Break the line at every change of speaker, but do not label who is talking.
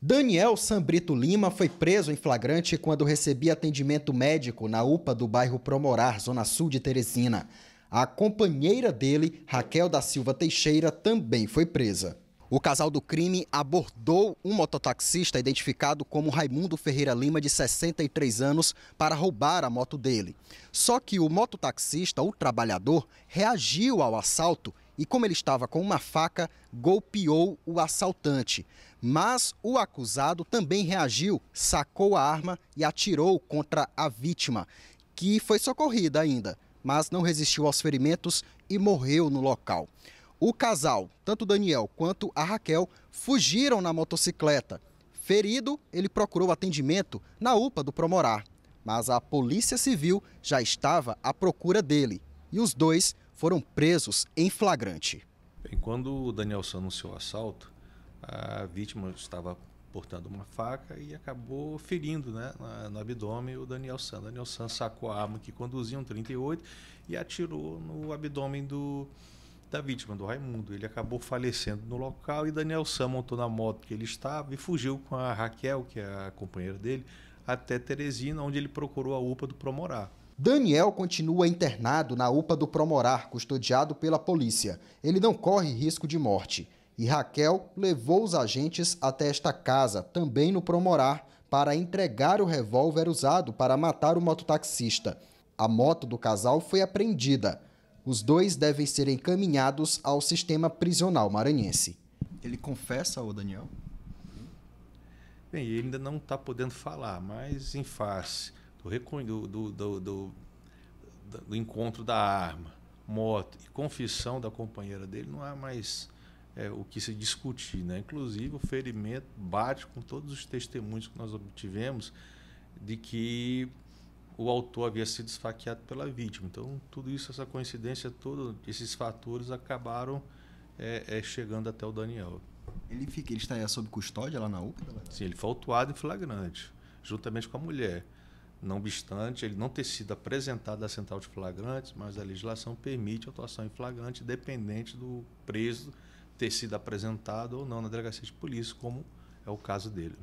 Daniel Sambrito Lima foi preso em flagrante quando recebia atendimento médico na UPA do bairro Promorar, zona sul de Teresina. A companheira dele, Raquel da Silva Teixeira, também foi presa. O casal do crime abordou um mototaxista identificado como Raimundo Ferreira Lima, de 63 anos, para roubar a moto dele. Só que o mototaxista, o trabalhador, reagiu ao assalto e, como ele estava com uma faca, golpeou o assaltante. Mas o acusado também reagiu, sacou a arma e atirou contra a vítima, que foi socorrida ainda, mas não resistiu aos ferimentos e morreu no local. O casal, tanto Daniel quanto a Raquel, fugiram na motocicleta. Ferido, ele procurou atendimento na UPA do Promorar, mas a Polícia Civil já estava à procura dele e os dois foram presos em flagrante.
Bem, quando o Daniel anunciou o assalto, a vítima estava portando uma faca e acabou ferindo né, no abdômen o Daniel Danielson Daniel sacou a arma que conduzia, um 38, e atirou no abdômen do, da vítima, do Raimundo. Ele acabou falecendo no local e Daniel Sam montou na moto que ele estava e fugiu com a Raquel, que é a companheira dele, até Teresina, onde ele procurou a UPA do Promorá.
Daniel continua internado na UPA do Promorar, custodiado pela polícia. Ele não corre risco de morte. E Raquel levou os agentes até esta casa, também no Promorar, para entregar o revólver usado para matar o mototaxista. A moto do casal foi apreendida. Os dois devem ser encaminhados ao sistema prisional maranhense. Ele confessa ao Daniel?
Bem, ele ainda não está podendo falar, mas em face do, do, do, do, do encontro da arma, moto e confissão da companheira dele, não há mais é, o que se discutir. Né? Inclusive, o ferimento bate com todos os testemunhos que nós obtivemos de que o autor havia sido esfaqueado pela vítima. Então, tudo isso, essa coincidência, todos esses fatores acabaram é, é, chegando até o Daniel. Ele fica, ele está sob custódia lá na UPA? Sim, ele foi autuado em flagrante, juntamente com a mulher. Não obstante, ele não ter sido apresentado à central de flagrantes, mas a legislação permite a atuação em flagrante, dependente do preso ter sido apresentado ou não na delegacia de polícia, como é o caso dele.